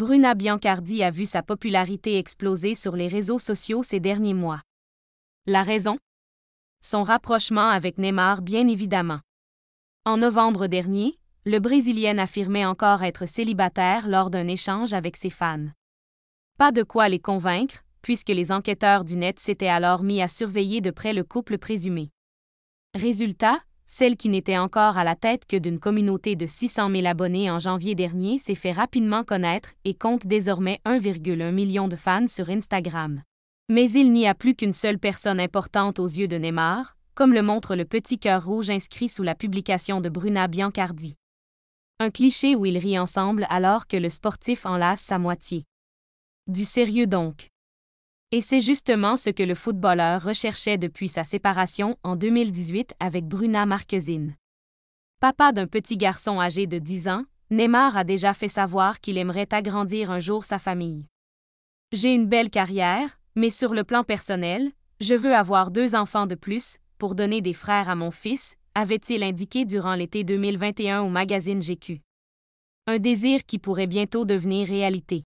Bruna Biancardi a vu sa popularité exploser sur les réseaux sociaux ces derniers mois. La raison Son rapprochement avec Neymar, bien évidemment. En novembre dernier, le Brésilienne affirmait encore être célibataire lors d'un échange avec ses fans. Pas de quoi les convaincre, puisque les enquêteurs du net s'étaient alors mis à surveiller de près le couple présumé. Résultat, celle qui n'était encore à la tête que d'une communauté de 600 000 abonnés en janvier dernier s'est fait rapidement connaître et compte désormais 1,1 million de fans sur Instagram. Mais il n'y a plus qu'une seule personne importante aux yeux de Neymar, comme le montre le petit cœur rouge inscrit sous la publication de Bruna Biancardi. Un cliché où ils rient ensemble alors que le sportif enlace sa moitié. Du sérieux donc. Et c'est justement ce que le footballeur recherchait depuis sa séparation en 2018 avec Bruna Marquezine. Papa d'un petit garçon âgé de 10 ans, Neymar a déjà fait savoir qu'il aimerait agrandir un jour sa famille. J'ai une belle carrière, mais sur le plan personnel, je veux avoir deux enfants de plus, pour donner des frères à mon fils, avait-il indiqué durant l'été 2021 au magazine GQ. Un désir qui pourrait bientôt devenir réalité.